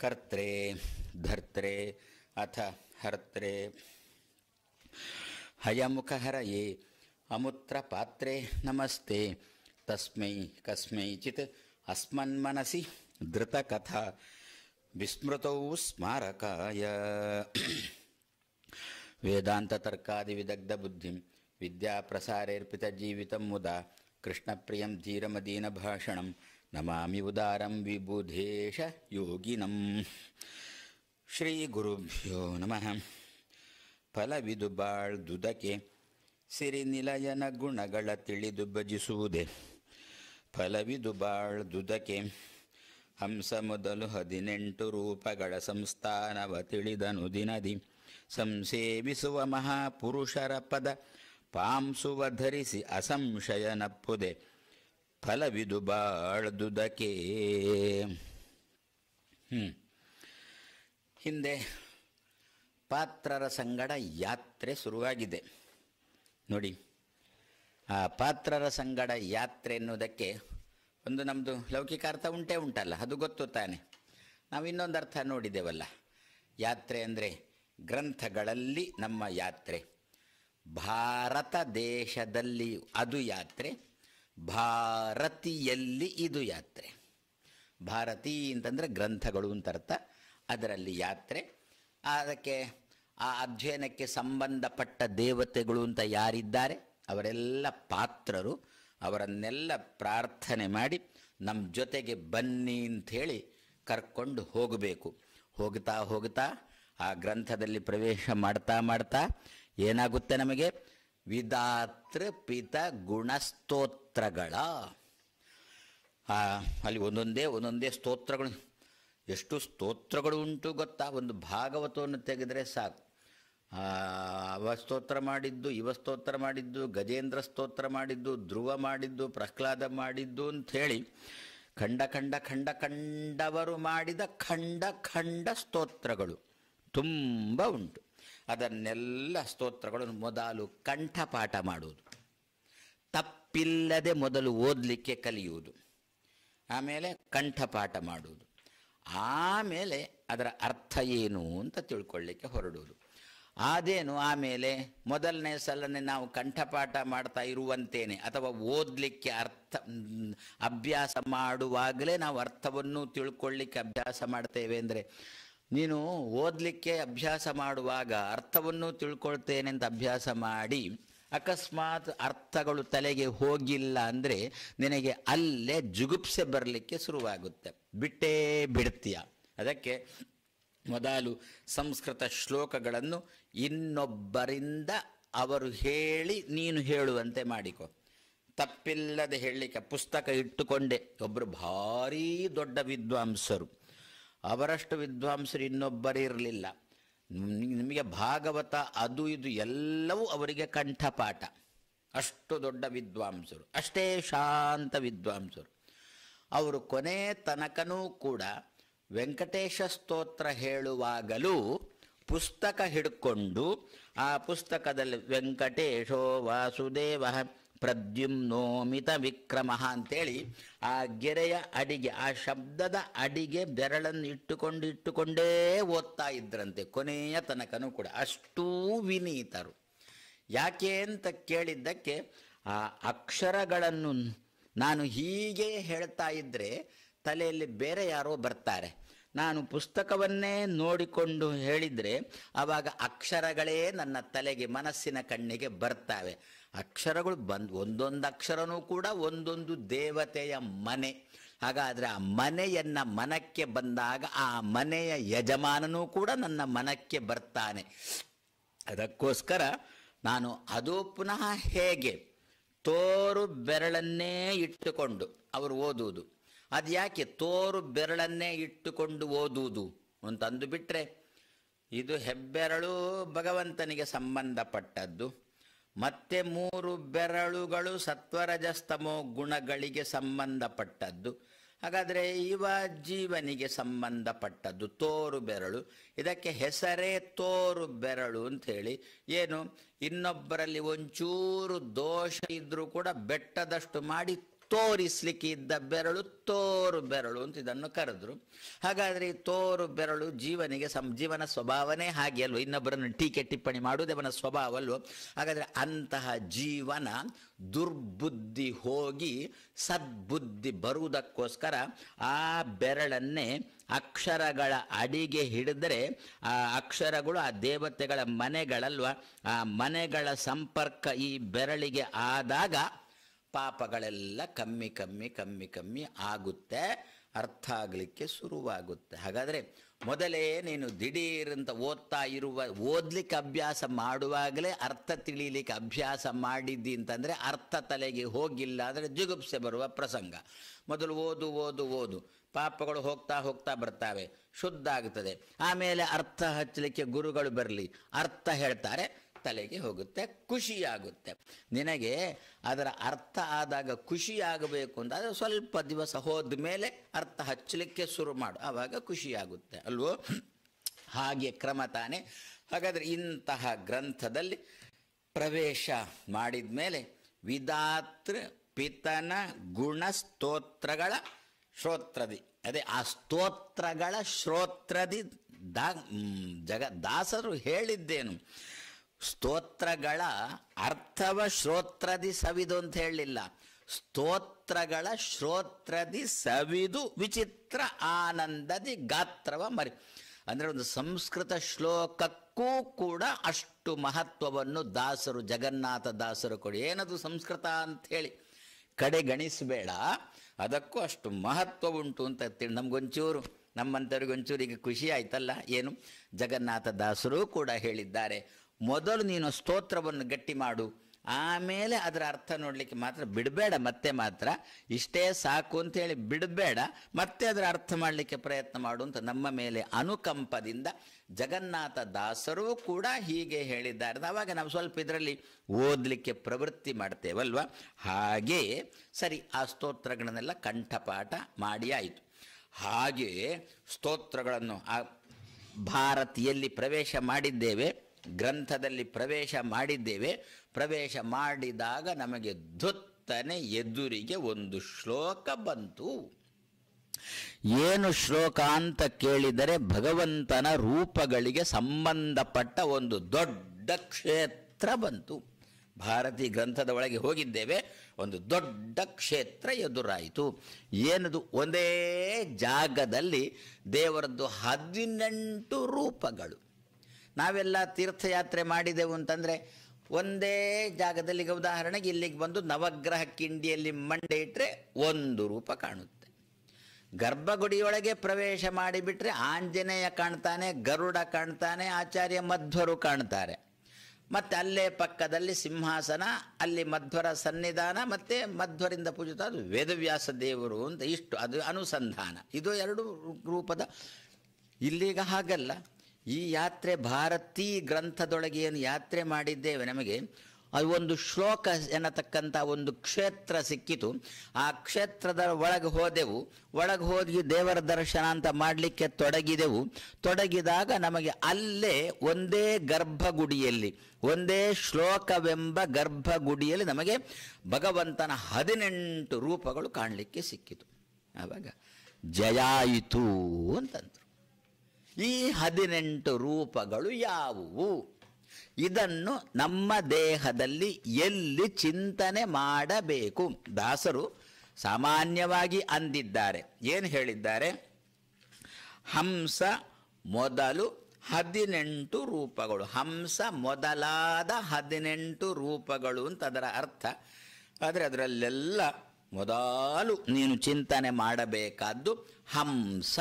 कर्त्रे धर्त्रे अथ हर्त्रे हयमुखहरये अमुत्रपात्रे नमस्ते तस्मै कस्मैचित् अस्मन्मनसि धृतकथा विस्मृतौ स्मारकाय वेदान्ततर्कादिविदग्धबुद्धिं विद्याप्रसारेऽर्पितजीवितं मुदा कृष्णप्रियं धीरमदीनभाषणं ನಮಾಮಿ ಉದಾರಂ ವಿಬುಧೇಶ ಯೋಗಿನಂ ಶ್ರೀ ಗುರುಭ್ಯೋ ನಮಃ ಫಲವಿದು ಬಾಳ್ ದುದಕೆ ನಿಲಯನ ಗುಣಗಳ ತಿಳಿದು ಭಜಿಸುವುದೇ ಫಲವಿದು ಬಾಳ್ ದುದಕೆ ಹಂಸ ಮೊದಲು ಹದಿನೆಂಟು ರೂಪಗಳ ಸಂಸ್ಥಾನವ ತಿಳಿದನು ದಿನದಿ ಸಂಸೇವಿಸುವ ಮಹಾಪುರುಷರ ಪದ ಪಾಂಸುವ ಧರಿಸಿ ಅಸಂಶಯ ನಪ್ಪುದೆ ಫಲವಿದು ಬಾಳದುದಕೆ ಹ್ಞೂ ಹಿಂದೆ ಪಾತ್ರರ ಸಂಗಡ ಯಾತ್ರೆ ಶುರುವಾಗಿದೆ ನೋಡಿ ಆ ಪಾತ್ರರ ಸಂಗಡ ಯಾತ್ರೆ ಎನ್ನುವುದಕ್ಕೆ ಒಂದು ನಮ್ಮದು ಲೌಕಿಕ ಅರ್ಥ ಉಂಟೇ ಉಂಟಲ್ಲ ಅದು ಗೊತ್ತು ತಾನೆ ನಾವು ಇನ್ನೊಂದು ಅರ್ಥ ನೋಡಿದ್ದೇವಲ್ಲ ಯಾತ್ರೆ ಅಂದರೆ ಗ್ರಂಥಗಳಲ್ಲಿ ನಮ್ಮ ಯಾತ್ರೆ ಭಾರತ ದೇಶದಲ್ಲಿ ಅದು ಯಾತ್ರೆ ಭಾರತಿಯಲ್ಲಿ ಇದು ಯಾತ್ರೆ ಭಾರತಿ ಅಂತಂದರೆ ಗ್ರಂಥಗಳು ಅಂತ ಅರ್ಥ ಅದರಲ್ಲಿ ಯಾತ್ರೆ ಅದಕ್ಕೆ ಆ ಅಧ್ಯಯನಕ್ಕೆ ಸಂಬಂಧಪಟ್ಟ ದೇವತೆಗಳು ಅಂತ ಯಾರಿದ್ದಾರೆ ಅವರೆಲ್ಲ ಪಾತ್ರರು ಅವರನ್ನೆಲ್ಲ ಪ್ರಾರ್ಥನೆ ಮಾಡಿ ನಮ್ಮ ಜೊತೆಗೆ ಬನ್ನಿ ಅಂಥೇಳಿ ಕರ್ಕೊಂಡು ಹೋಗಬೇಕು ಹೋಗ್ತಾ ಹೋಗ್ತಾ ಆ ಗ್ರಂಥದಲ್ಲಿ ಪ್ರವೇಶ ಮಾಡ್ತಾ ಮಾಡ್ತಾ ಏನಾಗುತ್ತೆ ನಮಗೆ ವಿಧಾತೃ ಪಿತ ಗುಣಸ್ತೋತ್ರಗಳ ಅಲ್ಲಿ ಒಂದೊಂದೇ ಒಂದೊಂದೇ ಸ್ತೋತ್ರಗಳು ಎಷ್ಟು ಸ್ತೋತ್ರಗಳು ಉಂಟು ಗೊತ್ತಾ ಒಂದು ಭಾಗವತವನ್ನು ತೆಗೆದರೆ ಸಾಕು ಅವ ಸ್ತೋತ್ರ ಮಾಡಿದ್ದು ಇವ ಸ್ತೋತ್ರ ಮಾಡಿದ್ದು ಗಜೇಂದ್ರ ಸ್ತೋತ್ರ ಮಾಡಿದ್ದು ಧ್ರುವ ಮಾಡಿದ್ದು ಪ್ರಹ್ಲಾದ ಮಾಡಿದ್ದು ಅಂಥೇಳಿ ಖಂಡ ಖಂಡ ಖಂಡ ಖಂಡವರು ಮಾಡಿದ ಖಂಡ ಖಂಡ ಸ್ತೋತ್ರಗಳು ತುಂಬ ಉಂಟು ಅದನ್ನೆಲ್ಲ ಸ್ತೋತ್ರಗಳನ್ನು ಮೊದಲು ಕಂಠಪಾಠ ಮಾಡುವುದು ತಪ್ಪಿಲ್ಲದೆ ಮೊದಲು ಓದಲಿಕ್ಕೆ ಕಲಿಯುವುದು ಆಮೇಲೆ ಕಂಠಪಾಠ ಮಾಡುವುದು ಆಮೇಲೆ ಅದರ ಅರ್ಥ ಏನು ಅಂತ ತಿಳ್ಕೊಳ್ಳಿಕ್ಕೆ ಹೊರಡುವುದು ಅದೇನು ಆಮೇಲೆ ಮೊದಲನೇ ಸಲನೆ ನಾವು ಕಂಠಪಾಠ ಮಾಡ್ತಾ ಇರುವಂತೇನೆ ಅಥವಾ ಓದಲಿಕ್ಕೆ ಅರ್ಥ ಅಭ್ಯಾಸ ಮಾಡುವಾಗಲೇ ನಾವು ಅರ್ಥವನ್ನು ತಿಳ್ಕೊಳ್ಳಿಕ್ಕೆ ಅಭ್ಯಾಸ ಮಾಡ್ತೇವೆ ಅಂದರೆ ನೀನು ಓದಲಿಕ್ಕೆ ಅಭ್ಯಾಸ ಮಾಡುವಾಗ ಅರ್ಥವನ್ನು ಅಂತ ಅಭ್ಯಾಸ ಮಾಡಿ ಅಕಸ್ಮಾತ್ ಅರ್ಥಗಳು ತಲೆಗೆ ಹೋಗಿಲ್ಲ ಅಂದರೆ ನಿನಗೆ ಅಲ್ಲೇ ಜುಗುಪ್ಸೆ ಬರಲಿಕ್ಕೆ ಶುರುವಾಗುತ್ತೆ ಬಿಟ್ಟೇ ಬಿಡ್ತೀಯ ಅದಕ್ಕೆ ಮೊದಲು ಸಂಸ್ಕೃತ ಶ್ಲೋಕಗಳನ್ನು ಇನ್ನೊಬ್ಬರಿಂದ ಅವರು ಹೇಳಿ ನೀನು ಹೇಳುವಂತೆ ಮಾಡಿಕೊ ತಪ್ಪಿಲ್ಲದೆ ಹೇಳಲಿಕ್ಕೆ ಪುಸ್ತಕ ಇಟ್ಟುಕೊಂಡೆ ಒಬ್ಬರು ಭಾರೀ ದೊಡ್ಡ ವಿದ್ವಾಂಸರು ಅವರಷ್ಟು ವಿದ್ವಾಂಸರು ಇನ್ನೊಬ್ಬರಿರಲಿಲ್ಲ ನಿಮಗೆ ಭಾಗವತ ಅದು ಇದು ಎಲ್ಲವೂ ಅವರಿಗೆ ಕಂಠಪಾಠ ಅಷ್ಟು ದೊಡ್ಡ ವಿದ್ವಾಂಸರು ಅಷ್ಟೇ ಶಾಂತ ವಿದ್ವಾಂಸರು ಅವರು ಕೊನೆ ತನಕನೂ ಕೂಡ ವೆಂಕಟೇಶ ಸ್ತೋತ್ರ ಹೇಳುವಾಗಲೂ ಪುಸ್ತಕ ಹಿಡ್ಕೊಂಡು ಆ ಪುಸ್ತಕದಲ್ಲಿ ವೆಂಕಟೇಶೋ ವಾಸುದೇವ ಪ್ರದ್ಯುಮ್ನೋಮಿತ ವಿಕ್ರಮ ಅಂತೇಳಿ ಆ ಗೆರೆಯ ಅಡಿಗೆ ಆ ಶಬ್ದದ ಅಡಿಗೆ ಬೆರಳನ್ನು ಇಟ್ಟುಕೊಂಡು ಇಟ್ಟುಕೊಂಡೇ ಓದ್ತಾ ಇದ್ರಂತೆ ಕೊನೆಯ ತನಕನೂ ಕೂಡ ಅಷ್ಟೂ ವಿನೀತರು ಯಾಕೆ ಅಂತ ಕೇಳಿದ್ದಕ್ಕೆ ಆ ಅಕ್ಷರಗಳನ್ನು ನಾನು ಹೀಗೆ ಹೇಳ್ತಾ ಇದ್ದರೆ ತಲೆಯಲ್ಲಿ ಬೇರೆ ಯಾರೋ ಬರ್ತಾರೆ ನಾನು ಪುಸ್ತಕವನ್ನೇ ನೋಡಿಕೊಂಡು ಹೇಳಿದರೆ ಆವಾಗ ಅಕ್ಷರಗಳೇ ನನ್ನ ತಲೆಗೆ ಮನಸ್ಸಿನ ಕಣ್ಣಿಗೆ ಬರ್ತವೆ ಅಕ್ಷರಗಳು ಬಂದು ಒಂದೊಂದು ಅಕ್ಷರನೂ ಕೂಡ ಒಂದೊಂದು ದೇವತೆಯ ಮನೆ ಹಾಗಾದರೆ ಆ ಮನೆಯನ್ನು ಮನಕ್ಕೆ ಬಂದಾಗ ಆ ಮನೆಯ ಯಜಮಾನನೂ ಕೂಡ ನನ್ನ ಮನಕ್ಕೆ ಬರ್ತಾನೆ ಅದಕ್ಕೋಸ್ಕರ ನಾನು ಅದು ಪುನಃ ಹೇಗೆ ತೋರು ಬೆರಳನ್ನೇ ಇಟ್ಟುಕೊಂಡು ಅವರು ಓದುವುದು ಅದು ಯಾಕೆ ತೋರು ಬೆರಳನ್ನೇ ಇಟ್ಟುಕೊಂಡು ಓದುವುದು ಅಂತಂದು ಬಿಟ್ಟರೆ ಇದು ಹೆಬ್ಬೆರಳು ಭಗವಂತನಿಗೆ ಸಂಬಂಧಪಟ್ಟದ್ದು ಮತ್ತೆ ಮೂರು ಬೆರಳುಗಳು ಸತ್ವರಜಸ್ತಮೋ ಗುಣಗಳಿಗೆ ಸಂಬಂಧಪಟ್ಟದ್ದು ಹಾಗಾದರೆ ಇವ ಜೀವನಿಗೆ ಸಂಬಂಧಪಟ್ಟದ್ದು ತೋರು ಬೆರಳು ಇದಕ್ಕೆ ಹೆಸರೇ ತೋರು ಬೆರಳು ಅಂಥೇಳಿ ಏನು ಇನ್ನೊಬ್ಬರಲ್ಲಿ ಒಂಚೂರು ದೋಷ ಇದ್ದರೂ ಕೂಡ ಬೆಟ್ಟದಷ್ಟು ಮಾಡಿ ಇದ್ದ ಬೆರಳು ತೋರು ಬೆರಳು ಅಂತ ಇದನ್ನು ಕರೆದ್ರು ಹಾಗಾದರೆ ಈ ತೋರು ಬೆರಳು ಜೀವನಿಗೆ ಸಂ ಜೀವನ ಸ್ವಭಾವನೇ ಹಾಗೆ ಅಲ್ವ ಇನ್ನೊಬ್ಬರನ್ನು ಟೀಕೆ ಟಿಪ್ಪಣಿ ಮಾಡುವುದೇ ಅವನ ಸ್ವಭಾವ ಅಲ್ವೋ ಹಾಗಾದರೆ ಅಂತಹ ಜೀವನ ದುರ್ಬುದ್ಧಿ ಹೋಗಿ ಸದ್ಬುದ್ಧಿ ಬರುವುದಕ್ಕೋಸ್ಕರ ಆ ಬೆರಳನ್ನೇ ಅಕ್ಷರಗಳ ಅಡಿಗೆ ಹಿಡಿದರೆ ಆ ಅಕ್ಷರಗಳು ಆ ದೇವತೆಗಳ ಮನೆಗಳಲ್ವ ಆ ಮನೆಗಳ ಸಂಪರ್ಕ ಈ ಬೆರಳಿಗೆ ಆದಾಗ ಪಾಪಗಳೆಲ್ಲ ಕಮ್ಮಿ ಕಮ್ಮಿ ಕಮ್ಮಿ ಕಮ್ಮಿ ಆಗುತ್ತೆ ಅರ್ಥ ಆಗಲಿಕ್ಕೆ ಶುರುವಾಗುತ್ತೆ ಹಾಗಾದರೆ ಮೊದಲೇ ನೀನು ದಿಢೀರಂತ ಓದ್ತಾ ಇರುವ ಓದಲಿಕ್ಕೆ ಅಭ್ಯಾಸ ಮಾಡುವಾಗಲೇ ಅರ್ಥ ತಿಳಿಲಿಕ್ಕೆ ಅಭ್ಯಾಸ ಮಾಡಿದ್ದಿ ಅಂತಂದರೆ ಅರ್ಥ ತಲೆಗೆ ಹೋಗಿಲ್ಲ ಅಂದರೆ ಜಿಗುಪ್ಸೆ ಬರುವ ಪ್ರಸಂಗ ಮೊದಲು ಓದು ಓದು ಓದು ಪಾಪಗಳು ಹೋಗ್ತಾ ಹೋಗ್ತಾ ಬರ್ತಾವೆ ಶುದ್ಧ ಆಗ್ತದೆ ಆಮೇಲೆ ಅರ್ಥ ಹಚ್ಚಲಿಕ್ಕೆ ಗುರುಗಳು ಬರಲಿ ಅರ್ಥ ಹೇಳ್ತಾರೆ ತಲೆಗೆ ಹೋಗುತ್ತೆ ಖುಷಿಯಾಗುತ್ತೆ ನಿನಗೆ ಅದರ ಅರ್ಥ ಆದಾಗ ಖುಷಿಯಾಗಬೇಕು ಅಂತ ಸ್ವಲ್ಪ ದಿವಸ ಹೋದ ಮೇಲೆ ಅರ್ಥ ಹಚ್ಚಲಿಕ್ಕೆ ಶುರು ಮಾಡು ಆವಾಗ ಖುಷಿಯಾಗುತ್ತೆ ಅಲ್ವೋ ಹಾಗೆ ಕ್ರಮ ತಾನೆ ಹಾಗಾದರೆ ಇಂತಹ ಗ್ರಂಥದಲ್ಲಿ ಪ್ರವೇಶ ಮಾಡಿದ ಮೇಲೆ ವಿಧಾತೃ ಪಿತನ ಗುಣ ಸ್ತೋತ್ರಗಳ ಶ್ರೋತ್ರದಿ ಅದೇ ಆ ಸ್ತೋತ್ರಗಳ ಶ್ರೋತ್ರದಿ ದಾ ಜಗ ದಾಸರು ಹೇಳಿದ್ದೇನು ಸ್ತೋತ್ರಗಳ ಅರ್ಥವ ಶ್ರೋತ್ರದಿ ಸವಿದು ಅಂತ ಹೇಳಲಿಲ್ಲ ಸ್ತೋತ್ರಗಳ ಶ್ರೋತ್ರದಿ ಸವಿದು ವಿಚಿತ್ರ ಆನಂದದಿ ಗಾತ್ರವ ಮರಿ ಅಂದರೆ ಒಂದು ಸಂಸ್ಕೃತ ಶ್ಲೋಕಕ್ಕೂ ಕೂಡ ಅಷ್ಟು ಮಹತ್ವವನ್ನು ದಾಸರು ಜಗನ್ನಾಥ ದಾಸರು ಕೊಡಿ ಏನದು ಸಂಸ್ಕೃತ ಅಂಥೇಳಿ ಕಡೆಗಣಿಸಬೇಡ ಅದಕ್ಕೂ ಅಷ್ಟು ಮಹತ್ವ ಉಂಟು ಅಂತ ತಿಳಿ ನಮಗೊಂಚೂರು ನಮ್ಮಂಥವ್ರಿಗೊಂಚೂರು ಈಗ ಖುಷಿ ಆಯ್ತಲ್ಲ ಏನು ಜಗನ್ನಾಥ ದಾಸರು ಕೂಡ ಹೇಳಿದ್ದಾರೆ ಮೊದಲು ನೀನು ಸ್ತೋತ್ರವನ್ನು ಗಟ್ಟಿ ಮಾಡು ಆಮೇಲೆ ಅದರ ಅರ್ಥ ನೋಡಲಿಕ್ಕೆ ಮಾತ್ರ ಬಿಡಬೇಡ ಮತ್ತೆ ಮಾತ್ರ ಇಷ್ಟೇ ಸಾಕು ಅಂತೇಳಿ ಬಿಡಬೇಡ ಮತ್ತೆ ಅದರ ಅರ್ಥ ಮಾಡಲಿಕ್ಕೆ ಪ್ರಯತ್ನ ಮಾಡು ಅಂತ ನಮ್ಮ ಮೇಲೆ ಅನುಕಂಪದಿಂದ ಜಗನ್ನಾಥ ದಾಸರೂ ಕೂಡ ಹೀಗೆ ಹೇಳಿದ್ದಾರೆ ಆವಾಗ ನಾವು ಸ್ವಲ್ಪ ಇದರಲ್ಲಿ ಓದಲಿಕ್ಕೆ ಪ್ರವೃತ್ತಿ ಮಾಡ್ತೇವಲ್ವ ಹಾಗೆಯೇ ಸರಿ ಆ ಸ್ತೋತ್ರಗಳನ್ನೆಲ್ಲ ಕಂಠಪಾಠ ಮಾಡಿ ಆಯಿತು ಹಾಗೆಯೇ ಸ್ತೋತ್ರಗಳನ್ನು ಆ ಭಾರತಿಯಲ್ಲಿ ಪ್ರವೇಶ ಮಾಡಿದ್ದೇವೆ ಗ್ರಂಥದಲ್ಲಿ ಪ್ರವೇಶ ಮಾಡಿದ್ದೇವೆ ಪ್ರವೇಶ ಮಾಡಿದಾಗ ನಮಗೆ ಧುತ್ತನೆ ಎದುರಿಗೆ ಒಂದು ಶ್ಲೋಕ ಬಂತು ಏನು ಶ್ಲೋಕ ಅಂತ ಕೇಳಿದರೆ ಭಗವಂತನ ರೂಪಗಳಿಗೆ ಸಂಬಂಧಪಟ್ಟ ಒಂದು ದೊಡ್ಡ ಕ್ಷೇತ್ರ ಬಂತು ಭಾರತೀ ಗ್ರಂಥದ ಒಳಗೆ ಹೋಗಿದ್ದೇವೆ ಒಂದು ದೊಡ್ಡ ಕ್ಷೇತ್ರ ಎದುರಾಯಿತು ಏನದು ಒಂದೇ ಜಾಗದಲ್ಲಿ ದೇವರದ್ದು ಹದಿನೆಂಟು ರೂಪಗಳು ನಾವೆಲ್ಲ ತೀರ್ಥಯಾತ್ರೆ ಮಾಡಿದೆವು ಅಂತಂದರೆ ಒಂದೇ ಜಾಗದಲ್ಲಿ ಉದಾಹರಣೆಗೆ ಇಲ್ಲಿಗೆ ಬಂದು ನವಗ್ರಹ ಕಿಂಡಿಯಲ್ಲಿ ಮಂಡೆ ಇಟ್ಟರೆ ಒಂದು ರೂಪ ಕಾಣುತ್ತೆ ಗರ್ಭಗುಡಿಯೊಳಗೆ ಪ್ರವೇಶ ಮಾಡಿಬಿಟ್ರೆ ಆಂಜನೇಯ ಕಾಣ್ತಾನೆ ಗರುಡ ಕಾಣ್ತಾನೆ ಆಚಾರ್ಯ ಮಧ್ವರು ಕಾಣ್ತಾರೆ ಮತ್ತು ಅಲ್ಲೇ ಪಕ್ಕದಲ್ಲಿ ಸಿಂಹಾಸನ ಅಲ್ಲಿ ಮಧ್ವರ ಸನ್ನಿಧಾನ ಮತ್ತು ಮಧ್ವರಿಂದ ಪೂಜಿತ ಅದು ವೇದವ್ಯಾಸ ದೇವರು ಅಂತ ಇಷ್ಟು ಅದು ಅನುಸಂಧಾನ ಇದು ಎರಡು ರೂಪದ ಇಲ್ಲಿಗ ಹಾಗಲ್ಲ ಈ ಯಾತ್ರೆ ಭಾರತೀ ಗ್ರಂಥದೊಳಗೆ ಏನು ಯಾತ್ರೆ ಮಾಡಿದ್ದೇವೆ ನಮಗೆ ಅದು ಒಂದು ಶ್ಲೋಕ ಎನ್ನತಕ್ಕಂಥ ಒಂದು ಕ್ಷೇತ್ರ ಸಿಕ್ಕಿತು ಆ ಕ್ಷೇತ್ರದ ಒಳಗೆ ಹೋದೆವು ಒಳಗೆ ಹೋಗಿ ದೇವರ ದರ್ಶನ ಅಂತ ಮಾಡಲಿಕ್ಕೆ ತೊಡಗಿದೆವು ತೊಡಗಿದಾಗ ನಮಗೆ ಅಲ್ಲೇ ಒಂದೇ ಗರ್ಭಗುಡಿಯಲ್ಲಿ ಒಂದೇ ಶ್ಲೋಕವೆಂಬ ಗರ್ಭಗುಡಿಯಲ್ಲಿ ನಮಗೆ ಭಗವಂತನ ಹದಿನೆಂಟು ರೂಪಗಳು ಕಾಣಲಿಕ್ಕೆ ಸಿಕ್ಕಿತು ಆವಾಗ ಜಯಾಯಿತು ಅಂತಂದರು ಈ ಹದಿನೆಂಟು ರೂಪಗಳು ಯಾವುವು ಇದನ್ನು ನಮ್ಮ ದೇಹದಲ್ಲಿ ಎಲ್ಲಿ ಚಿಂತನೆ ಮಾಡಬೇಕು ದಾಸರು ಸಾಮಾನ್ಯವಾಗಿ ಅಂದಿದ್ದಾರೆ ಏನು ಹೇಳಿದ್ದಾರೆ ಹಂಸ ಮೊದಲು ಹದಿನೆಂಟು ರೂಪಗಳು ಹಂಸ ಮೊದಲಾದ ಹದಿನೆಂಟು ರೂಪಗಳು ಅಂತ ಅದರ ಅರ್ಥ ಆದರೆ ಅದರಲ್ಲೆಲ್ಲ ಮೊದಲು ನೀನು ಚಿಂತನೆ ಮಾಡಬೇಕಾದ್ದು ಹಂಸ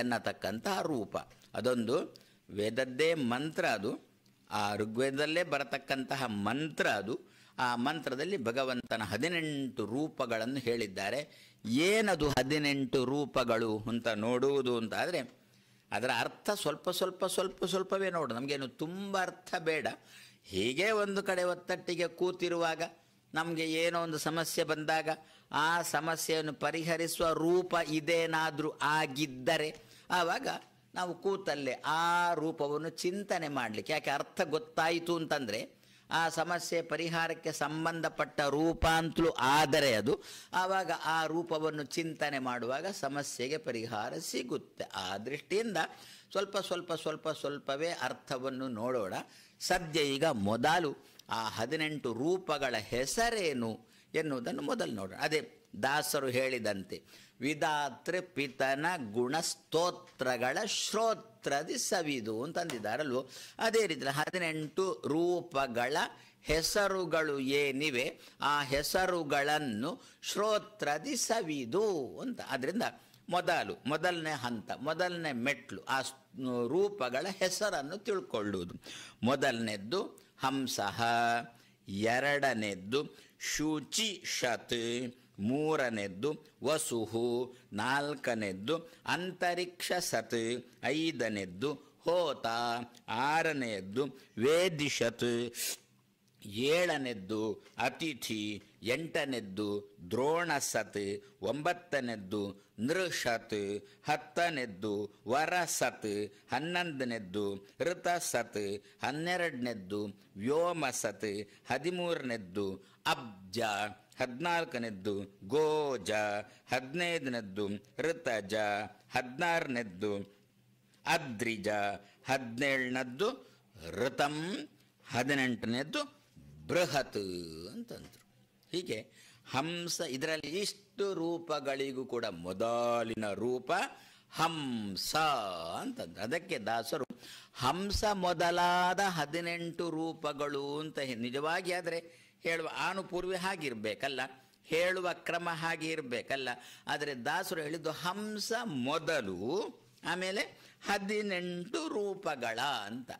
ಎನ್ನತಕ್ಕಂತಹ ರೂಪ ಅದೊಂದು ವೇದದ್ದೇ ಮಂತ್ರ ಅದು ಆ ಋಗ್ವೇದದಲ್ಲೇ ಬರತಕ್ಕಂತಹ ಮಂತ್ರ ಅದು ಆ ಮಂತ್ರದಲ್ಲಿ ಭಗವಂತನ ಹದಿನೆಂಟು ರೂಪಗಳನ್ನು ಹೇಳಿದ್ದಾರೆ ಏನದು ಹದಿನೆಂಟು ರೂಪಗಳು ಅಂತ ನೋಡುವುದು ಅಂತ ಆದರೆ ಅದರ ಅರ್ಥ ಸ್ವಲ್ಪ ಸ್ವಲ್ಪ ಸ್ವಲ್ಪ ಸ್ವಲ್ಪವೇ ನೋಡು ನಮಗೇನು ತುಂಬ ಅರ್ಥ ಬೇಡ ಹೀಗೆ ಒಂದು ಕಡೆ ಒತ್ತಟ್ಟಿಗೆ ಕೂತಿರುವಾಗ ನಮಗೆ ಏನೋ ಒಂದು ಸಮಸ್ಯೆ ಬಂದಾಗ ಆ ಸಮಸ್ಯೆಯನ್ನು ಪರಿಹರಿಸುವ ರೂಪ ಇದೇನಾದರೂ ಆಗಿದ್ದರೆ ಆವಾಗ ನಾವು ಕೂತಲ್ಲೇ ಆ ರೂಪವನ್ನು ಚಿಂತನೆ ಮಾಡಲಿಕ್ಕೆ ಯಾಕೆ ಅರ್ಥ ಗೊತ್ತಾಯಿತು ಅಂತಂದರೆ ಆ ಸಮಸ್ಯೆ ಪರಿಹಾರಕ್ಕೆ ಸಂಬಂಧಪಟ್ಟ ಅಂತಲೂ ಆದರೆ ಅದು ಆವಾಗ ಆ ರೂಪವನ್ನು ಚಿಂತನೆ ಮಾಡುವಾಗ ಸಮಸ್ಯೆಗೆ ಪರಿಹಾರ ಸಿಗುತ್ತೆ ಆ ದೃಷ್ಟಿಯಿಂದ ಸ್ವಲ್ಪ ಸ್ವಲ್ಪ ಸ್ವಲ್ಪ ಸ್ವಲ್ಪವೇ ಅರ್ಥವನ್ನು ನೋಡೋಣ ಸದ್ಯ ಈಗ ಮೊದಲು ಆ ಹದಿನೆಂಟು ರೂಪಗಳ ಹೆಸರೇನು ಎನ್ನುವುದನ್ನು ಮೊದಲು ನೋಡೋಣ ಅದೇ ದಾಸರು ಹೇಳಿದಂತೆ ವಿಧಾತೃ ಪಿತನ ಸ್ತೋತ್ರಗಳ ಶ್ರೋತ್ರದಿ ಸವಿದು ಅಂತಂದಿದ್ದಾರಲ್ವೋ ಅದೇ ರೀತಿ ಹದಿನೆಂಟು ರೂಪಗಳ ಹೆಸರುಗಳು ಏನಿವೆ ಆ ಹೆಸರುಗಳನ್ನು ಶ್ರೋತ್ರದಿ ಸವಿದು ಅಂತ ಅದರಿಂದ ಮೊದಲು ಮೊದಲನೇ ಹಂತ ಮೊದಲನೇ ಮೆಟ್ಲು ಆ ರೂಪಗಳ ಹೆಸರನ್ನು ತಿಳ್ಕೊಳ್ಳುವುದು ಮೊದಲನೇದ್ದು ಹಂಸಃ ಎರಡನೇದ್ದು ಶುಚಿ ಶತ್ ಮೂರನೆದ್ದು ವಸುಹು ನಾಲ್ಕನೆದ್ದು ಅಂತರಿಕ್ಷ ಸತ್ ಐದನೆದ್ದು ಹೋತ ಆರನೆಯದ್ದು ವೇದಿಷತ್ ಏಳನೆದ್ದು ಅತಿಥಿ ಎಂಟನೆದ್ದು ದ್ರೋಣಸತ್ ಒಂಬತ್ತನೆದ್ದು ನೃಷತ್ ಹತ್ತನೆದ್ದು ವರಸತ್ ಹನ್ನೊಂದನೆದ್ದು ಸತ್ ಹನ್ನೆರಡನೆದ್ದು ಸತ್ ಹದಿಮೂರನೆದ್ದು ಅಬ್ಜ ಹದಿನಾಲ್ಕನೆದ್ದು ಗೋಜ ಹದಿನೈದನೆದ್ದು ಋತಜ ಹದಿನಾರನೆದ್ದು ಅದ್ರಿಜ ಹದಿನೇಳನದ್ದು ಋತಂ ಹದಿನೆಂಟನೆದ್ದು ಬೃಹತ್ ಅಂತಂದರು ಹೀಗೆ ಹಂಸ ಇದರಲ್ಲಿ ಇಷ್ಟು ರೂಪಗಳಿಗೂ ಕೂಡ ಮೊದಲಿನ ರೂಪ ಹಂಸ ಅಂತ ಅದಕ್ಕೆ ದಾಸರು ಹಂಸ ಮೊದಲಾದ ಹದಿನೆಂಟು ರೂಪಗಳು ಅಂತ ನಿಜವಾಗಿ ಆದರೆ ಹೇಳುವ ಆನು ಪೂರ್ವಿ ಇರಬೇಕಲ್ಲ ಹೇಳುವ ಕ್ರಮ ಹಾಗೆ ಇರಬೇಕಲ್ಲ ಆದರೆ ದಾಸರು ಹೇಳಿದ್ದು ಹಂಸ ಮೊದಲು ಆಮೇಲೆ ಹದಿನೆಂಟು ರೂಪಗಳ ಅಂತ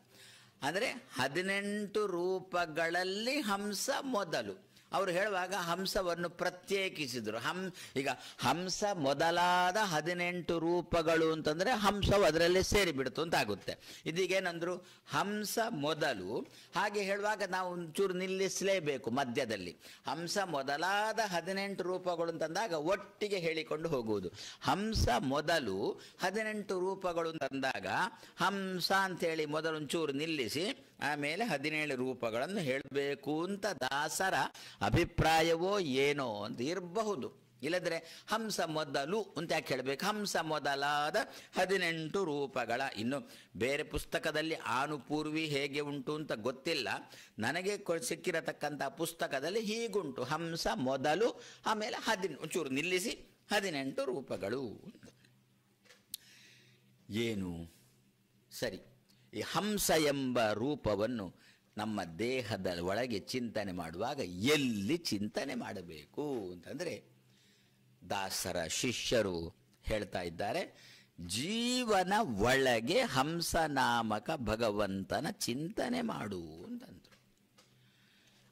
ಅಂದರೆ ಹದಿನೆಂಟು ರೂಪಗಳಲ್ಲಿ ಹಂಸ ಮೊದಲು ಅವರು ಹೇಳುವಾಗ ಹಂಸವನ್ನು ಪ್ರತ್ಯೇಕಿಸಿದರು ಹಂ ಈಗ ಹಂಸ ಮೊದಲಾದ ಹದಿನೆಂಟು ರೂಪಗಳು ಅಂತಂದರೆ ಹಂಸವು ಅದರಲ್ಲೇ ಸೇರಿಬಿಡ್ತು ಅಂತ ಆಗುತ್ತೆ ಇದೀಗೇನಂದರು ಹಂಸ ಮೊದಲು ಹಾಗೆ ಹೇಳುವಾಗ ನಾವು ಒಂಚೂರು ನಿಲ್ಲಿಸಲೇಬೇಕು ಮಧ್ಯದಲ್ಲಿ ಹಂಸ ಮೊದಲಾದ ಹದಿನೆಂಟು ರೂಪಗಳು ಅಂತಂದಾಗ ಒಟ್ಟಿಗೆ ಹೇಳಿಕೊಂಡು ಹೋಗುವುದು ಹಂಸ ಮೊದಲು ಹದಿನೆಂಟು ರೂಪಗಳು ಅಂತಂದಾಗ ಹಂಸ ಅಂತೇಳಿ ಮೊದಲು ಒಂಚೂರು ನಿಲ್ಲಿಸಿ ಆಮೇಲೆ ಹದಿನೇಳು ರೂಪಗಳನ್ನು ಹೇಳಬೇಕು ಅಂತ ದಾಸರ ಅಭಿಪ್ರಾಯವೋ ಏನೋ ಅಂತ ಇರಬಹುದು ಇಲ್ಲದ್ರೆ ಹಂಸ ಮೊದಲು ಅಂತ ಯಾಕೆ ಹೇಳಬೇಕು ಹಂಸ ಮೊದಲಾದ ಹದಿನೆಂಟು ರೂಪಗಳ ಇನ್ನು ಬೇರೆ ಪುಸ್ತಕದಲ್ಲಿ ಆನುಪೂರ್ವಿ ಹೇಗೆ ಉಂಟು ಅಂತ ಗೊತ್ತಿಲ್ಲ ನನಗೆ ಸಿಕ್ಕಿರತಕ್ಕಂಥ ಪುಸ್ತಕದಲ್ಲಿ ಹೀಗುಂಟು ಹಂಸ ಮೊದಲು ಆಮೇಲೆ ಹದಿನ ಚೂರು ನಿಲ್ಲಿಸಿ ಹದಿನೆಂಟು ರೂಪಗಳು ಏನು ಸರಿ ಈ ಹಂಸ ಎಂಬ ರೂಪವನ್ನು ನಮ್ಮ ದೇಹದ ಒಳಗೆ ಚಿಂತನೆ ಮಾಡುವಾಗ ಎಲ್ಲಿ ಚಿಂತನೆ ಮಾಡಬೇಕು ಅಂತಂದರೆ ದಾಸರ ಶಿಷ್ಯರು ಹೇಳ್ತಾ ಇದ್ದಾರೆ ಜೀವನ ಒಳಗೆ ಹಂಸನಾಮಕ ಭಗವಂತನ ಚಿಂತನೆ ಮಾಡು ಅಂತಂದರು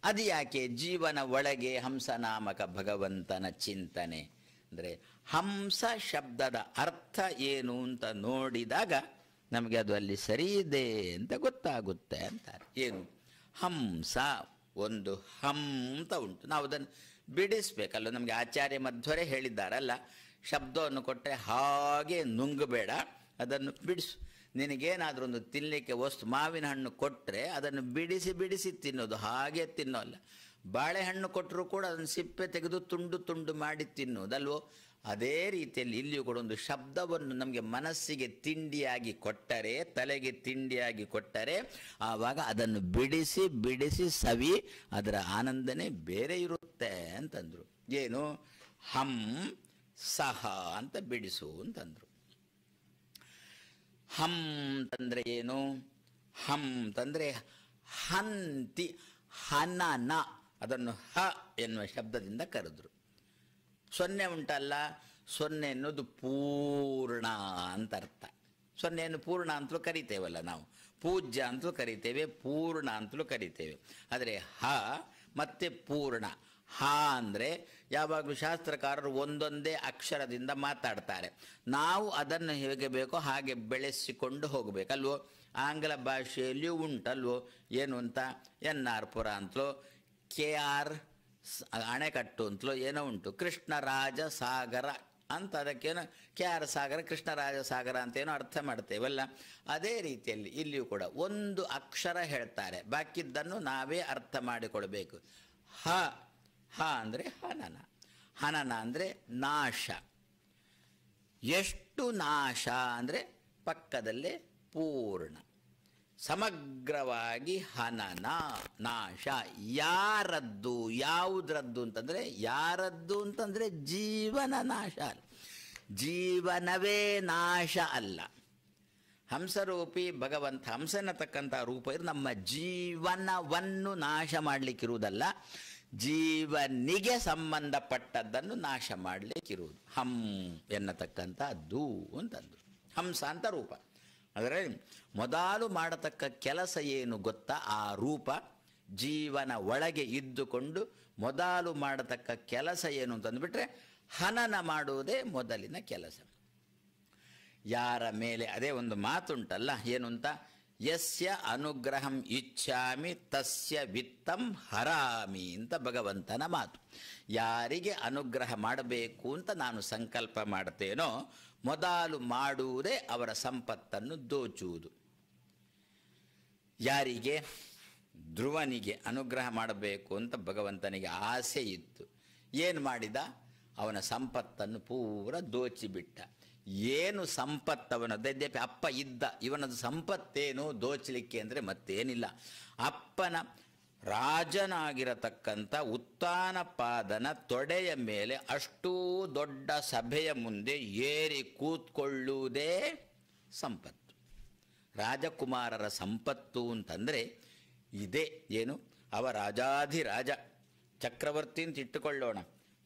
ಅದು ಯಾಕೆ ಜೀವನ ಒಳಗೆ ಹಂಸನಾಮಕ ಭಗವಂತನ ಚಿಂತನೆ ಅಂದರೆ ಹಂಸ ಶಬ್ದದ ಅರ್ಥ ಏನು ಅಂತ ನೋಡಿದಾಗ ನಮಗೆ ಅದು ಅಲ್ಲಿ ಸರಿ ಇದೆ ಅಂತ ಗೊತ್ತಾಗುತ್ತೆ ಅಂತಾರೆ ಏನು ಹಂಸ ಒಂದು ಹಂ ಉಂಟು ನಾವು ಅದನ್ನು ಬಿಡಿಸ್ಬೇಕಲ್ಲ ನಮಗೆ ಆಚಾರ್ಯ ಮಧ್ವರೆ ಹೇಳಿದ್ದಾರಲ್ಲ ಶಬ್ದವನ್ನು ಕೊಟ್ಟರೆ ಹಾಗೆ ನುಂಗಬೇಡ ಅದನ್ನು ಬಿಡಿಸು ನಿನಗೇನಾದರೂ ಒಂದು ತಿನ್ನಲಿಕ್ಕೆ ವಸ್ತು ಮಾವಿನ ಹಣ್ಣು ಕೊಟ್ಟರೆ ಅದನ್ನು ಬಿಡಿಸಿ ಬಿಡಿಸಿ ತಿನ್ನೋದು ಹಾಗೆ ತಿನ್ನೋಲ್ಲ ಬಾಳೆಹಣ್ಣು ಕೊಟ್ಟರೂ ಕೂಡ ಅದನ್ನು ಸಿಪ್ಪೆ ತೆಗೆದು ತುಂಡು ತುಂಡು ಮಾಡಿ ತಿನ್ನುವುದಲ್ವೋ ಅದೇ ರೀತಿಯಲ್ಲಿ ಇಲ್ಲಿಯೂ ಕೂಡ ಒಂದು ಶಬ್ದವನ್ನು ನಮಗೆ ಮನಸ್ಸಿಗೆ ತಿಂಡಿಯಾಗಿ ಕೊಟ್ಟರೆ ತಲೆಗೆ ತಿಂಡಿಯಾಗಿ ಕೊಟ್ಟರೆ ಆವಾಗ ಅದನ್ನು ಬಿಡಿಸಿ ಬಿಡಿಸಿ ಸವಿ ಅದರ ಆನಂದನೇ ಬೇರೆ ಇರುತ್ತೆ ಅಂತಂದರು ಏನು ಹಂ ಸಹ ಅಂತ ಬಿಡಿಸು ಅಂತಂದರು ಹಂ ಅಂತಂದರೆ ಏನು ಹಂ ತಂದರೆ ಹಂತಿ ಹನನ ಅದನ್ನು ಹ ಎನ್ನುವ ಶಬ್ದದಿಂದ ಕರೆದ್ರು ಸೊನ್ನೆ ಉಂಟಲ್ಲ ಸೊನ್ನೆ ಎನ್ನುವುದು ಪೂರ್ಣ ಅಂತ ಅರ್ಥ ಸೊನ್ನೆಯನ್ನು ಪೂರ್ಣ ಅಂತಲೂ ಕರಿತೇವಲ್ಲ ನಾವು ಪೂಜ್ಯ ಅಂತಲೂ ಕರಿತೇವೆ ಪೂರ್ಣ ಅಂತಲೂ ಕರಿತೇವೆ ಆದರೆ ಹ ಮತ್ತೆ ಪೂರ್ಣ ಹ ಅಂದರೆ ಯಾವಾಗಲೂ ಶಾಸ್ತ್ರಕಾರರು ಒಂದೊಂದೇ ಅಕ್ಷರದಿಂದ ಮಾತಾಡ್ತಾರೆ ನಾವು ಅದನ್ನು ಹೇಗೆ ಬೇಕೋ ಹಾಗೆ ಬೆಳೆಸಿಕೊಂಡು ಹೋಗಬೇಕಲ್ವೋ ಆಂಗ್ಲ ಭಾಷೆಯಲ್ಲಿಯೂ ಉಂಟಲ್ವೋ ಏನು ಅಂತ ಎನ್ ಆರ್ ಪುರ ಅಂತಲೋ ಕೆ ಆರ್ ಅಣೆಕಟ್ಟು ಅಂತಲೂ ಏನೋ ಉಂಟು ಕೃಷ್ಣರಾಜ ಸಾಗರ ಅಂತ ಅದಕ್ಕೇನು ಕೆ ಆರ್ ಸಾಗರ ಕೃಷ್ಣರಾಜ ಸಾಗರ ಅಂತೇನೋ ಅರ್ಥ ಮಾಡ್ತೇವಲ್ಲ ಅದೇ ರೀತಿಯಲ್ಲಿ ಇಲ್ಲಿಯೂ ಕೂಡ ಒಂದು ಅಕ್ಷರ ಹೇಳ್ತಾರೆ ಬಾಕಿದ್ದನ್ನು ನಾವೇ ಅರ್ಥ ಮಾಡಿಕೊಳ್ಬೇಕು ಹ ಹ ಅಂದರೆ ಹನನ ಹನನ ಅಂದರೆ ನಾಶ ಎಷ್ಟು ನಾಶ ಅಂದರೆ ಪಕ್ಕದಲ್ಲೇ ಪೂರ್ಣ ಸಮಗ್ರವಾಗಿ ಹನನ ನಾಶ ಯಾರದ್ದು ಯಾವುದ್ರದ್ದು ಅಂತಂದರೆ ಯಾರದ್ದು ಅಂತಂದರೆ ಜೀವನ ನಾಶ ಅಲ್ಲ ಜೀವನವೇ ನಾಶ ಅಲ್ಲ ಹಂಸರೂಪಿ ಭಗವಂತ ಹಂಸನ ತಕ್ಕಂಥ ರೂಪ ಇದು ನಮ್ಮ ಜೀವನವನ್ನು ನಾಶ ಮಾಡಲಿಕ್ಕಿರುವುದಲ್ಲ ಜೀವನಿಗೆ ಸಂಬಂಧಪಟ್ಟದ್ದನ್ನು ನಾಶ ಮಾಡಲಿಕ್ಕಿರುವುದು ಹಂ ಎನ್ನತಕ್ಕಂಥದ್ದು ಅಂತಂದರು ಹಂಸ ಅಂತ ರೂಪ ಅದರಲ್ಲಿ ಮೊದಲು ಮಾಡತಕ್ಕ ಕೆಲಸ ಏನು ಗೊತ್ತಾ ಆ ರೂಪ ಜೀವನ ಒಳಗೆ ಇದ್ದುಕೊಂಡು ಮೊದಲು ಮಾಡತಕ್ಕ ಕೆಲಸ ಏನು ಅಂತಂದುಬಿಟ್ರೆ ಹನನ ಮಾಡುವುದೇ ಮೊದಲಿನ ಕೆಲಸ ಯಾರ ಮೇಲೆ ಅದೇ ಒಂದು ಮಾತುಂಟಲ್ಲ ಏನು ಅಂತ ಯಸ್ಯ ಅನುಗ್ರಹಂ ಇಚ್ಛಾಮಿ ತಸ್ಯ ವಿತ್ತಂ ಹರಾಮಿ ಅಂತ ಭಗವಂತನ ಮಾತು ಯಾರಿಗೆ ಅನುಗ್ರಹ ಮಾಡಬೇಕು ಅಂತ ನಾನು ಸಂಕಲ್ಪ ಮಾಡ್ತೇನೋ ಮೊದಲು ಮಾಡುವುದೇ ಅವರ ಸಂಪತ್ತನ್ನು ದೋಚುವುದು ಯಾರಿಗೆ ಧ್ರುವನಿಗೆ ಅನುಗ್ರಹ ಮಾಡಬೇಕು ಅಂತ ಭಗವಂತನಿಗೆ ಆಸೆ ಇತ್ತು ಏನು ಮಾಡಿದ ಅವನ ಸಂಪತ್ತನ್ನು ಪೂರ ದೋಚಿಬಿಟ್ಟ ಏನು ಸಂಪತ್ತವನ ದದ್ಯಪಿ ಅಪ್ಪ ಇದ್ದ ಇವನದು ಸಂಪತ್ತೇನು ದೋಚಲಿಕ್ಕೆ ಅಂದರೆ ಮತ್ತೇನಿಲ್ಲ ಅಪ್ಪನ ರಾಜನಾಗಿರತಕ್ಕಂಥ ಉತ್ತಾನಪಾದನ ತೊಡೆಯ ಮೇಲೆ ಅಷ್ಟೂ ದೊಡ್ಡ ಸಭೆಯ ಮುಂದೆ ಏರಿ ಕೂತ್ಕೊಳ್ಳುವುದೇ ಸಂಪತ್ತು ರಾಜಕುಮಾರರ ಸಂಪತ್ತು ಅಂತಂದರೆ ಇದೇ ಏನು ಅವ ರಾಜಾಧಿರಾಜ ಚಕ್ರವರ್ತಿ ಅಂತ ಇಟ್ಟುಕೊಳ್ಳೋಣ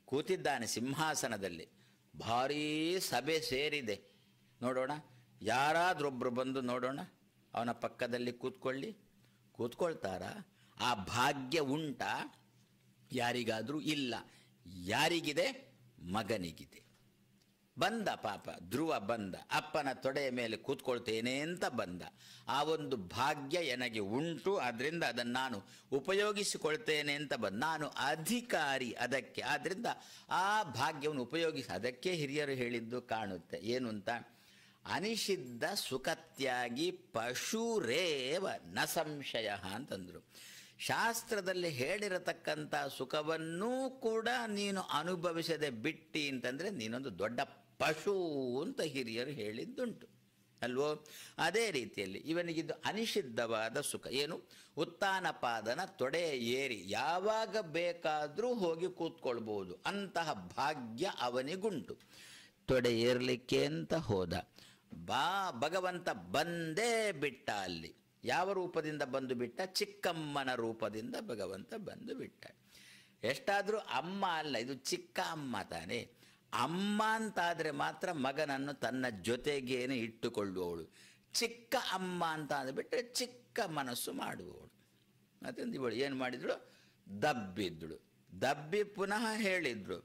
ಕೂತಿದ್ದಾನೆ ಸಿಂಹಾಸನದಲ್ಲಿ ಭಾರೀ ಸಭೆ ಸೇರಿದೆ ನೋಡೋಣ ಯಾರಾದರೊಬ್ಬರು ಬಂದು ನೋಡೋಣ ಅವನ ಪಕ್ಕದಲ್ಲಿ ಕೂತ್ಕೊಳ್ಳಿ ಕೂತ್ಕೊಳ್ತಾರಾ ಆ ಭಾಗ್ಯ ಉಂಟ ಯಾರಿಗಾದರೂ ಇಲ್ಲ ಯಾರಿಗಿದೆ ಮಗನಿಗಿದೆ ಬಂದ ಪಾಪ ಧ್ರುವ ಬಂದ ಅಪ್ಪನ ತೊಡೆಯ ಮೇಲೆ ಕೂತ್ಕೊಳ್ತೇನೆ ಅಂತ ಬಂದ ಆ ಒಂದು ಭಾಗ್ಯ ನನಗೆ ಉಂಟು ಅದರಿಂದ ಅದನ್ನು ನಾನು ಉಪಯೋಗಿಸಿಕೊಳ್ತೇನೆ ಅಂತ ಬಂದ ನಾನು ಅಧಿಕಾರಿ ಅದಕ್ಕೆ ಆದ್ದರಿಂದ ಆ ಭಾಗ್ಯವನ್ನು ಉಪಯೋಗಿಸಿ ಅದಕ್ಕೆ ಹಿರಿಯರು ಹೇಳಿದ್ದು ಕಾಣುತ್ತೆ ಏನು ಅಂತ ಅನಿಷಿದ್ಧ ಸುಖತ್ಯಾಗಿ ಪಶುರೇವ ನ ಸಂಶಯ ಅಂತಂದರು ಶಾಸ್ತ್ರದಲ್ಲಿ ಹೇಳಿರತಕ್ಕಂಥ ಸುಖವನ್ನೂ ಕೂಡ ನೀನು ಅನುಭವಿಸದೆ ಬಿಟ್ಟಿ ಅಂತಂದರೆ ನೀನೊಂದು ದೊಡ್ಡ ಪಶು ಅಂತ ಹಿರಿಯರು ಹೇಳಿದ್ದುಂಟು ಅಲ್ವೋ ಅದೇ ರೀತಿಯಲ್ಲಿ ಇವನಿಗಿದ್ದು ಅನಿಷಿದ್ಧವಾದ ಸುಖ ಏನು ಉತ್ತಾನಪಾದನ ತೊಡೆ ಏರಿ ಯಾವಾಗ ಬೇಕಾದರೂ ಹೋಗಿ ಕೂತ್ಕೊಳ್ಬೋದು ಅಂತಹ ಭಾಗ್ಯ ಅವನಿಗುಂಟು ತೊಡೆ ಏರ್ಲಿಕ್ಕೆ ಅಂತ ಹೋದ ಬಾ ಭಗವಂತ ಬಂದೇ ಬಿಟ್ಟ ಅಲ್ಲಿ ಯಾವ ರೂಪದಿಂದ ಬಂದು ಬಿಟ್ಟ ಚಿಕ್ಕಮ್ಮನ ರೂಪದಿಂದ ಭಗವಂತ ಬಂದು ಬಿಟ್ಟ ಎಷ್ಟಾದರೂ ಅಮ್ಮ ಅಲ್ಲ ಇದು ಚಿಕ್ಕ ಅಮ್ಮ ತಾನೇ ಅಮ್ಮ ಅಂತಾದರೆ ಮಾತ್ರ ಮಗನನ್ನು ತನ್ನ ಜೊತೆಗೇನೆ ಇಟ್ಟುಕೊಳ್ಳುವವಳು ಚಿಕ್ಕ ಅಮ್ಮ ಅಂತ ಅಂದ್ಬಿಟ್ರೆ ಚಿಕ್ಕ ಮನಸ್ಸು ಮಾಡುವವಳು ಅದರಿಂದ ಇವಳು ಏನು ಮಾಡಿದಳು ದಬ್ಬಿದ್ದಳು ದಬ್ಬಿ ಪುನಃ ಹೇಳಿದ್ರು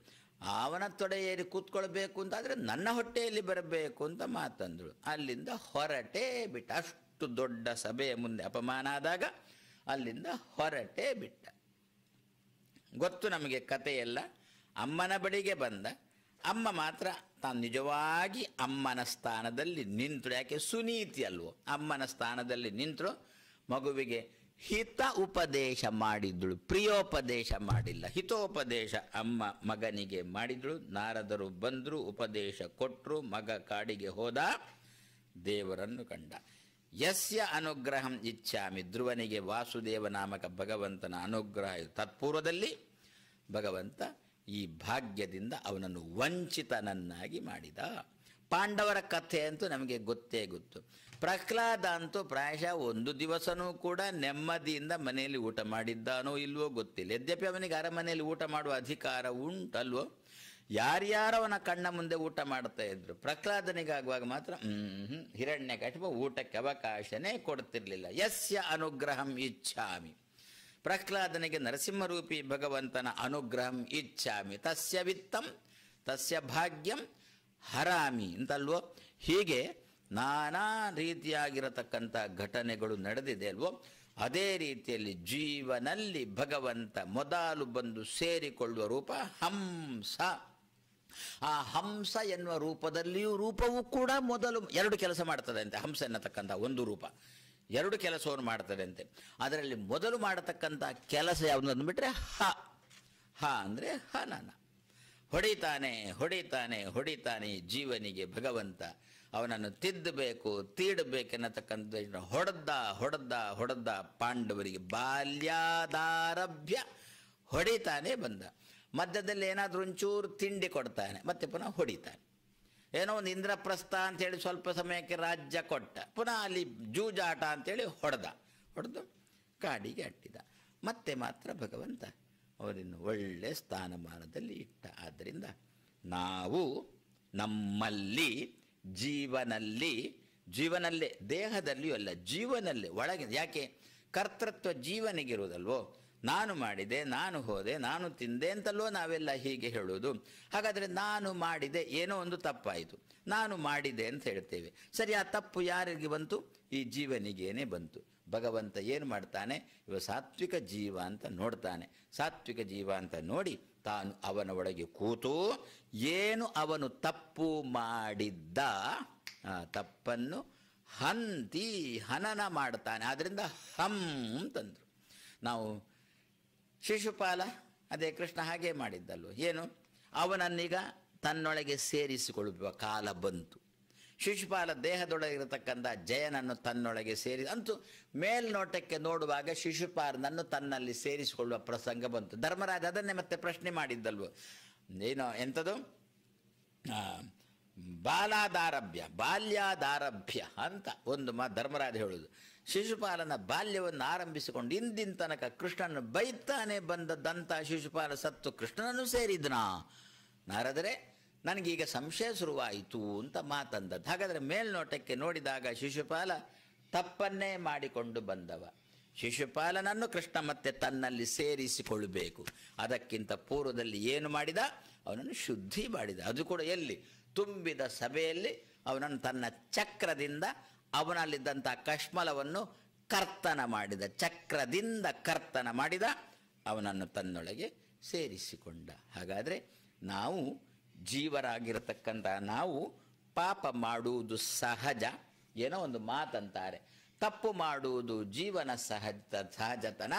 ಅವನ ತೊಡೆಯೇರಿ ಕೂತ್ಕೊಳ್ಬೇಕು ಅಂತಾದರೆ ನನ್ನ ಹೊಟ್ಟೆಯಲ್ಲಿ ಬರಬೇಕು ಅಂತ ಮಾತಂದಳು ಅಲ್ಲಿಂದ ಹೊರಟೇ ಬಿಟ್ಟ ಅಷ್ಟು ದೊಡ್ಡ ಸಭೆಯ ಮುಂದೆ ಅಪಮಾನ ಆದಾಗ ಅಲ್ಲಿಂದ ಹೊರಟೇ ಬಿಟ್ಟ ಗೊತ್ತು ನಮಗೆ ಕಥೆಯೆಲ್ಲ ಅಮ್ಮನ ಬಳಿಗೆ ಬಂದ ಅಮ್ಮ ಮಾತ್ರ ತಾನು ನಿಜವಾಗಿ ಅಮ್ಮನ ಸ್ಥಾನದಲ್ಲಿ ನಿಂತು ಯಾಕೆ ಸುನೀತಿ ಅಲ್ವೋ ಅಮ್ಮನ ಸ್ಥಾನದಲ್ಲಿ ನಿಂತರು ಮಗುವಿಗೆ ಹಿತ ಉಪದೇಶ ಮಾಡಿದಳು ಪ್ರಿಯೋಪದೇಶ ಮಾಡಿಲ್ಲ ಹಿತೋಪದೇಶ ಅಮ್ಮ ಮಗನಿಗೆ ಮಾಡಿದಳು ನಾರದರು ಬಂದರು ಉಪದೇಶ ಕೊಟ್ಟರು ಮಗ ಕಾಡಿಗೆ ಹೋದ ದೇವರನ್ನು ಕಂಡ ಯಸ್ಯ ಅನುಗ್ರಹಂ ಇಚ್ಛಾಮಿ ಧ್ರುವನಿಗೆ ವಾಸುದೇವ ನಾಮಕ ಭಗವಂತನ ಅನುಗ್ರಹ ತತ್ಪೂರ್ವದಲ್ಲಿ ಭಗವಂತ ಈ ಭಾಗ್ಯದಿಂದ ಅವನನ್ನು ವಂಚಿತನನ್ನಾಗಿ ಮಾಡಿದ ಪಾಂಡವರ ಕಥೆ ಅಂತೂ ನಮಗೆ ಗೊತ್ತೇ ಗೊತ್ತು ಪ್ರಹ್ಲಾದ ಅಂತೂ ಪ್ರಾಯಶಃ ಒಂದು ದಿವಸನೂ ಕೂಡ ನೆಮ್ಮದಿಯಿಂದ ಮನೆಯಲ್ಲಿ ಊಟ ಮಾಡಿದ್ದಾನೋ ಇಲ್ವೋ ಗೊತ್ತಿಲ್ಲ ಯದ್ಯಪಿ ಅವನಿಗೆ ಅರಮನೆಯಲ್ಲಿ ಊಟ ಮಾಡುವ ಅಧಿಕಾರ ಉಂಟಲ್ವೋ ಯಾರ್ಯಾರೋ ಅವನ ಕಣ್ಣ ಮುಂದೆ ಊಟ ಮಾಡ್ತಾ ಇದ್ರು ಪ್ರಹ್ಲಾದನಿಗಾಗುವಾಗ ಮಾತ್ರ ಹಿರಣ್ಯ ಊಟಕ್ಕೆ ಅವಕಾಶನೇ ಕೊಡ್ತಿರಲಿಲ್ಲ ಯಸ್ಯ ಅನುಗ್ರಹಂ ಇಚ್ಛಾಮಿ ಪ್ರಹ್ಲಾದನಿಗೆ ನರಸಿಂಹರೂಪಿ ಭಗವಂತನ ಅನುಗ್ರಹಂ ಇಚ್ಛಾಮಿ ತಸ್ಯ ವಿತ್ತಂ ತಸ್ಯ ಭಾಗ್ಯಂ ಹರಾಮಿ ಅಂತಲ್ವೋ ಹೀಗೆ ನಾನಾ ರೀತಿಯಾಗಿರತಕ್ಕಂಥ ಘಟನೆಗಳು ನಡೆದಿದೆ ಅಲ್ವೋ ಅದೇ ರೀತಿಯಲ್ಲಿ ಜೀವನಲ್ಲಿ ಭಗವಂತ ಮೊದಲು ಬಂದು ಸೇರಿಕೊಳ್ಳುವ ರೂಪ ಹಂಸ ಆ ಹಂಸ ಎನ್ನುವ ರೂಪದಲ್ಲಿಯೂ ರೂಪವೂ ಕೂಡ ಮೊದಲು ಎರಡು ಕೆಲಸ ಮಾಡ್ತದೆ ಅಂತೆ ಹಂಸ ಎನ್ನತಕ್ಕಂಥ ಒಂದು ರೂಪ ಎರಡು ಕೆಲಸವನ್ನು ಮಾಡ್ತಾರೆ ಅಂತೆ ಅದರಲ್ಲಿ ಮೊದಲು ಮಾಡತಕ್ಕಂಥ ಕೆಲಸ ಯಾವುದು ಅಂದ್ಬಿಟ್ರೆ ಹ ಹ ಅಂದರೆ ನಾನ ಹೊಡಿತಾನೆ ಹೊಡಿತಾನೆ ಹೊಡಿತಾನೆ ಜೀವನಿಗೆ ಭಗವಂತ ಅವನನ್ನು ತಿದ್ದಬೇಕು ತೀಡಬೇಕೆನ್ನತಕ್ಕಂಥ ಹೊಡೆದ್ದ ಹೊಡೆದ್ದ ಹೊಡೆದ್ದ ಪಾಂಡವರಿಗೆ ಬಾಲ್ಯಾದಾರಭ್ಯ ಹೊಡಿತಾನೆ ಬಂದ ಮಧ್ಯದಲ್ಲಿ ಏನಾದರೂ ಒಂಚೂರು ತಿಂಡಿ ಕೊಡ್ತಾನೆ ಮತ್ತೆ ಪುನಃ ಹೊಡಿತಾನೆ ಏನೋ ಒಂದು ಇಂದ್ರಪ್ರಸ್ಥ ಅಂತೇಳಿ ಸ್ವಲ್ಪ ಸಮಯಕ್ಕೆ ರಾಜ್ಯ ಕೊಟ್ಟ ಪುನಃ ಅಲ್ಲಿ ಜೂಜಾಟ ಅಂತೇಳಿ ಹೊಡೆದ ಹೊಡೆದು ಕಾಡಿಗೆ ಅಟ್ಟಿದ ಮತ್ತೆ ಮಾತ್ರ ಭಗವಂತ ಅವರನ್ನು ಒಳ್ಳೆ ಸ್ಥಾನಮಾನದಲ್ಲಿ ಇಟ್ಟ ಆದ್ದರಿಂದ ನಾವು ನಮ್ಮಲ್ಲಿ ಜೀವನಲ್ಲಿ ಜೀವನಲ್ಲೇ ದೇಹದಲ್ಲಿಯೂ ಅಲ್ಲ ಜೀವನಲ್ಲೇ ಒಳಗೆ ಯಾಕೆ ಕರ್ತೃತ್ವ ಜೀವನಿಗಿರುವುದಲ್ವೋ ನಾನು ಮಾಡಿದೆ ನಾನು ಹೋದೆ ನಾನು ತಿಂದೆ ಅಂತಲೋ ನಾವೆಲ್ಲ ಹೀಗೆ ಹೇಳೋದು ಹಾಗಾದರೆ ನಾನು ಮಾಡಿದೆ ಏನೋ ಒಂದು ತಪ್ಪಾಯಿತು ನಾನು ಮಾಡಿದೆ ಅಂತ ಹೇಳ್ತೇವೆ ಸರಿ ಆ ತಪ್ಪು ಯಾರಿಗೆ ಬಂತು ಈ ಜೀವನಿಗೇನೆ ಬಂತು ಭಗವಂತ ಏನು ಮಾಡ್ತಾನೆ ಇವ ಸಾತ್ವಿಕ ಜೀವ ಅಂತ ನೋಡ್ತಾನೆ ಸಾತ್ವಿಕ ಜೀವ ಅಂತ ನೋಡಿ ತಾನು ಅವನ ಒಳಗೆ ಕೂತು ಏನು ಅವನು ತಪ್ಪು ಮಾಡಿದ್ದ ತಪ್ಪನ್ನು ಹಂತಿ ಹನನ ಮಾಡ್ತಾನೆ ಆದ್ದರಿಂದ ಹಂ ಅಂತಂದರು ನಾವು ಶಿಶುಪಾಲ ಅದೇ ಕೃಷ್ಣ ಹಾಗೆ ಮಾಡಿದ್ದಲ್ವ ಏನು ಅವನನ್ನೀಗ ತನ್ನೊಳಗೆ ಸೇರಿಸಿಕೊಳ್ಳುವ ಕಾಲ ಬಂತು ಶಿಶುಪಾಲ ದೇಹದೊಳಗಿರತಕ್ಕಂಥ ಜಯನನ್ನು ತನ್ನೊಳಗೆ ಸೇರಿ ಅಂತೂ ಮೇಲ್ನೋಟಕ್ಕೆ ನೋಡುವಾಗ ಶಿಶುಪಾಲನನ್ನು ತನ್ನಲ್ಲಿ ಸೇರಿಸಿಕೊಳ್ಳುವ ಪ್ರಸಂಗ ಬಂತು ಧರ್ಮರಾಜ ಅದನ್ನೇ ಮತ್ತೆ ಪ್ರಶ್ನೆ ಮಾಡಿದ್ದಲ್ವೋ ಏನೋ ಎಂಥದ್ದು ಬಾಲಾದಾರಭ್ಯ ಬಾಲ್ಯಾದಾರಭ್ಯ ಅಂತ ಒಂದು ಮಾ ಧರ್ಮರಾಜ ಹೇಳೋದು ಶಿಶುಪಾಲನ ಬಾಲ್ಯವನ್ನು ಆರಂಭಿಸಿಕೊಂಡು ಇಂದಿನ ತನಕ ಕೃಷ್ಣನ ಬೈತಾನೆ ಬಂದದ್ದಂಥ ಶಿಶುಪಾಲ ಸತ್ತು ಕೃಷ್ಣನನ್ನು ಸೇರಿದ್ನಾ ನಾರದರೆ ನನಗೀಗ ಸಂಶಯ ಶುರುವಾಯಿತು ಅಂತ ಮಾತಂದದ್ದು ಹಾಗಾದರೆ ಮೇಲ್ನೋಟಕ್ಕೆ ನೋಡಿದಾಗ ಶಿಶುಪಾಲ ತಪ್ಪನ್ನೇ ಮಾಡಿಕೊಂಡು ಬಂದವ ಶಿಶುಪಾಲನನ್ನು ಕೃಷ್ಣ ಮತ್ತೆ ತನ್ನಲ್ಲಿ ಸೇರಿಸಿಕೊಳ್ಳಬೇಕು ಅದಕ್ಕಿಂತ ಪೂರ್ವದಲ್ಲಿ ಏನು ಮಾಡಿದ ಅವನನ್ನು ಶುದ್ಧಿ ಮಾಡಿದ ಅದು ಕೂಡ ಎಲ್ಲಿ ತುಂಬಿದ ಸಭೆಯಲ್ಲಿ ಅವನನ್ನು ತನ್ನ ಚಕ್ರದಿಂದ ಅವನಲ್ಲಿದ್ದಂಥ ಕಶ್ಮಲವನ್ನು ಕರ್ತನ ಮಾಡಿದ ಚಕ್ರದಿಂದ ಕರ್ತನ ಮಾಡಿದ ಅವನನ್ನು ತನ್ನೊಳಗೆ ಸೇರಿಸಿಕೊಂಡ ಹಾಗಾದರೆ ನಾವು ಜೀವರಾಗಿರತಕ್ಕಂಥ ನಾವು ಪಾಪ ಮಾಡುವುದು ಸಹಜ ಏನೋ ಒಂದು ಮಾತಂತಾರೆ ತಪ್ಪು ಮಾಡುವುದು ಜೀವನ ಸಹಜ ಸಹಜತನ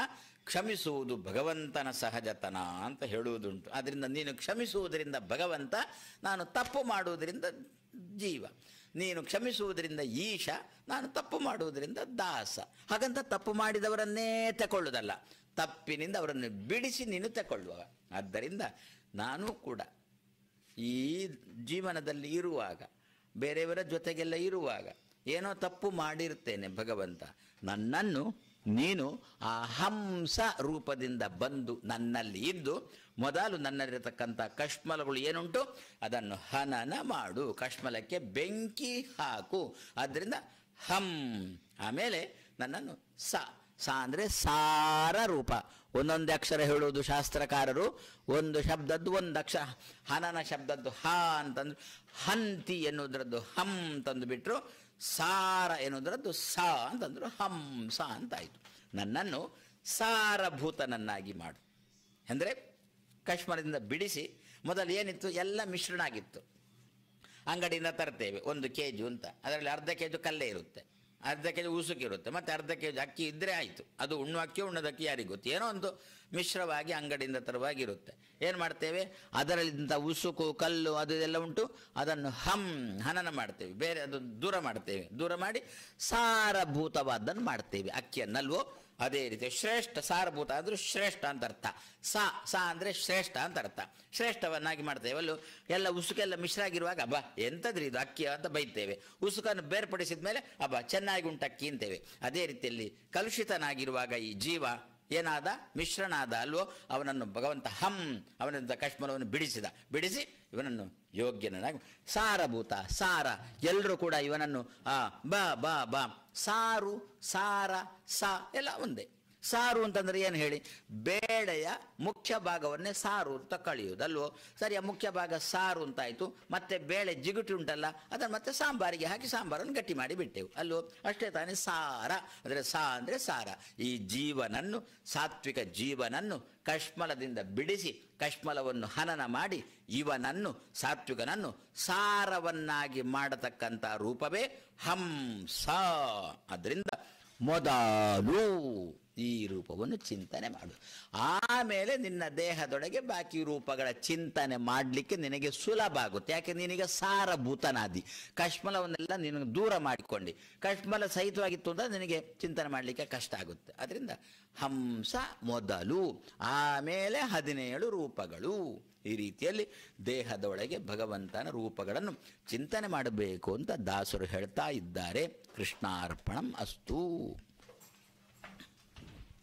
ಕ್ಷಮಿಸುವುದು ಭಗವಂತನ ಸಹಜತನ ಅಂತ ಹೇಳುವುದುಂಟು ಅದರಿಂದ ನೀನು ಕ್ಷಮಿಸುವುದರಿಂದ ಭಗವಂತ ನಾನು ತಪ್ಪು ಮಾಡುವುದರಿಂದ ಜೀವ ನೀನು ಕ್ಷಮಿಸುವುದರಿಂದ ಈಶ ನಾನು ತಪ್ಪು ಮಾಡುವುದರಿಂದ ದಾಸ ಹಾಗಂತ ತಪ್ಪು ಮಾಡಿದವರನ್ನೇ ತಗೊಳ್ಳುವುದಲ್ಲ ತಪ್ಪಿನಿಂದ ಅವರನ್ನು ಬಿಡಿಸಿ ನೀನು ತಗೊಳ್ಳುವ ಆದ್ದರಿಂದ ನಾನು ಕೂಡ ಈ ಜೀವನದಲ್ಲಿ ಇರುವಾಗ ಬೇರೆಯವರ ಜೊತೆಗೆಲ್ಲ ಇರುವಾಗ ಏನೋ ತಪ್ಪು ಮಾಡಿರ್ತೇನೆ ಭಗವಂತ ನನ್ನನ್ನು ನೀನು ಆ ಹಂಸ ರೂಪದಿಂದ ಬಂದು ನನ್ನಲ್ಲಿ ಇದ್ದು ಮೊದಲು ನನ್ನಲ್ಲಿರತಕ್ಕಂಥ ಕಷ್ಮಲಗಳು ಏನುಂಟು ಅದನ್ನು ಹನನ ಮಾಡು ಕಷ್ಮಲಕ್ಕೆ ಬೆಂಕಿ ಹಾಕು ಆದ್ದರಿಂದ ಹಂ ಆಮೇಲೆ ನನ್ನನ್ನು ಸ ಸ ಅಂದರೆ ಸಾರ ರೂಪ ಒಂದೊಂದು ಅಕ್ಷರ ಹೇಳುವುದು ಶಾಸ್ತ್ರಕಾರರು ಒಂದು ಶಬ್ದದ್ದು ಒಂದು ಅಕ್ಷರ ಹನನ ಶಬ್ದದ್ದು ಹಾ ಅಂತಂದ್ರು ಹಂತಿ ಎನ್ನುವುದರದ್ದು ಹಂ ತಂದು ಬಿಟ್ಟರು ಸಾರ ಎನ್ನುವುದರದ್ದು ಸ ಅಂತಂದರು ಹಂಸ ಅಂತಾಯಿತು ನನ್ನನ್ನು ಸಾರಭೂತನನ್ನಾಗಿ ಮಾಡು ಅಂದರೆ ಕಶ್ಮರದಿಂದ ಬಿಡಿಸಿ ಮೊದಲು ಏನಿತ್ತು ಎಲ್ಲ ಮಿಶ್ರಣ ಆಗಿತ್ತು ಅಂಗಡಿಯಿಂದ ತರ್ತೇವೆ ಒಂದು ಕೆ ಜಿ ಅಂತ ಅದರಲ್ಲಿ ಅರ್ಧ ಕೆ ಜಿ ಕಲ್ಲೇ ಇರುತ್ತೆ ಅರ್ಧ ಕೆ ಜಿ ಉಸುಕಿರುತ್ತೆ ಮತ್ತು ಅರ್ಧ ಕೆ ಜಿ ಅಕ್ಕಿ ಇದ್ದರೆ ಆಯಿತು ಅದು ಉಣ್ಣು ಅಕ್ಕಿ ಅಕ್ಕಿ ಯಾರಿಗೆ ಗೊತ್ತು ಏನೋ ಒಂದು ಮಿಶ್ರವಾಗಿ ಅಂಗಡಿಯಿಂದ ತರವಾಗಿರುತ್ತೆ ಏನು ಮಾಡ್ತೇವೆ ಅದರಲ್ಲಿ ಉಸುಕು ಕಲ್ಲು ಅದು ಉಂಟು ಅದನ್ನು ಹಂ ಹನನ ಮಾಡ್ತೇವೆ ಬೇರೆ ಅದು ದೂರ ಮಾಡ್ತೇವೆ ದೂರ ಮಾಡಿ ಸಾರಭೂತವಾದನ್ನು ಮಾಡ್ತೇವೆ ಅಕ್ಕಿಯನ್ನಲ್ವೋ ಅದೇ ರೀತಿ ಶ್ರೇಷ್ಠ ಸಾರಭೂತ ಅಂದ್ರೆ ಶ್ರೇಷ್ಠ ಅಂತ ಅರ್ಥ ಸಾ ಸಾ ಅಂದರೆ ಶ್ರೇಷ್ಠ ಅಂತ ಅರ್ಥ ಶ್ರೇಷ್ಠವನ್ನಾಗಿ ಮಾಡ್ತೇವೆ ಅಲ್ಲೂ ಎಲ್ಲ ಉಸುಕೆಲ್ಲ ಮಿಶ್ರ ಆಗಿರುವಾಗ ಅಬ್ಬ ಎಂಥದ್ರಿ ಇದು ಅಕ್ಕಿ ಅಂತ ಬೈತೇವೆ ಉಸುಕನ್ನು ಬೇರ್ಪಡಿಸಿದ ಮೇಲೆ ಅಬ್ಬ ಚೆನ್ನಾಗಿ ಉಂಟಕ್ಕಿ ಅಂತೇವೆ ಅದೇ ರೀತಿಯಲ್ಲಿ ಕಲುಷಿತನಾಗಿರುವಾಗ ಈ ಜೀವ ಏನಾದ ಮಿಶ್ರನಾದ ಅಲ್ವೋ ಅವನನ್ನು ಭಗವಂತ ಹಂ ಅವನಿಂದ ಕಷ್ಮಲವನ್ನು ಬಿಡಿಸಿದ ಬಿಡಿಸಿ ಇವನನ್ನು ಯೋಗ್ಯನಾಗಿ ಸಾರಭೂತ ಸಾರ ಎಲ್ಲರೂ ಕೂಡ ಇವನನ್ನು ಬಾ ಬ ಬ ಸಾರು ಸಾರ ಸ ಎಲ್ಲ ಒಂದೇ ಸಾರು ಅಂತಂದರೆ ಏನು ಹೇಳಿ ಬೇಳೆಯ ಮುಖ್ಯ ಭಾಗವನ್ನೇ ಸಾರು ಅಂತ ಅಲ್ವೋ ಸರಿ ಆ ಮುಖ್ಯ ಭಾಗ ಸಾರು ಅಂತಾಯಿತು ಮತ್ತೆ ಬೇಳೆ ಜಿಗುಟಿ ಉಂಟಲ್ಲ ಅದನ್ನು ಮತ್ತೆ ಸಾಂಬಾರಿಗೆ ಹಾಕಿ ಸಾಂಬಾರನ್ನು ಗಟ್ಟಿ ಮಾಡಿ ಬಿಟ್ಟೆವು ಅಲ್ವೋ ಅಷ್ಟೇ ತಾನೇ ಸಾರ ಅಂದರೆ ಸಾ ಅಂದರೆ ಸಾರ ಈ ಜೀವನನ್ನು ಸಾತ್ವಿಕ ಜೀವನನ್ನು ಕಶ್ಮಲದಿಂದ ಬಿಡಿಸಿ ಕಷ್ಮಲವನ್ನು ಹನನ ಮಾಡಿ ಇವನನ್ನು ಸಾತ್ವಿಕನನ್ನು ಸಾರವನ್ನಾಗಿ ಮಾಡತಕ್ಕಂಥ ರೂಪವೇ ಹಂಸ ಅದರಿಂದ ಮೊದಲು ಈ ರೂಪವನ್ನು ಚಿಂತನೆ ಮಾಡು ಆಮೇಲೆ ನಿನ್ನ ದೇಹದೊಳಗೆ ಬಾಕಿ ರೂಪಗಳ ಚಿಂತನೆ ಮಾಡಲಿಕ್ಕೆ ನಿನಗೆ ಸುಲಭ ಆಗುತ್ತೆ ಯಾಕೆ ನಿನಗೆ ಸಾರಭೂತನಾದಿ ಕಷ್ಮಲವನ್ನೆಲ್ಲ ನಿನಗೆ ದೂರ ಮಾಡಿಕೊಂಡು ಕಷ್ಮಲ ಸಹಿತವಾಗಿತ್ತು ಅಂದರೆ ನಿನಗೆ ಚಿಂತನೆ ಮಾಡಲಿಕ್ಕೆ ಕಷ್ಟ ಆಗುತ್ತೆ ಅದರಿಂದ ಹಂಸ ಮೊದಲು ಆಮೇಲೆ ಹದಿನೇಳು ರೂಪಗಳು ಈ ರೀತಿಯಲ್ಲಿ ದೇಹದೊಳಗೆ ಭಗವಂತನ ರೂಪಗಳನ್ನು ಚಿಂತನೆ ಮಾಡಬೇಕು ಅಂತ ದಾಸರು ಹೇಳ್ತಾ ಇದ್ದಾರೆ ಕೃಷ್ಣಾರ್ಪಣಂ ಅಸ್ತು